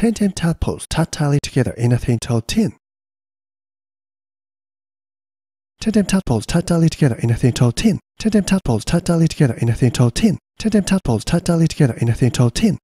Ten ten tadpoles tied tightly together in a thin tall tin. Ten ten tadpoles tied tightly together in a thin tall tin. Ten ten tadpoles tied tightly together in a thin tall tin. Ten ten tadpoles tied tightly together in a thin tall tin.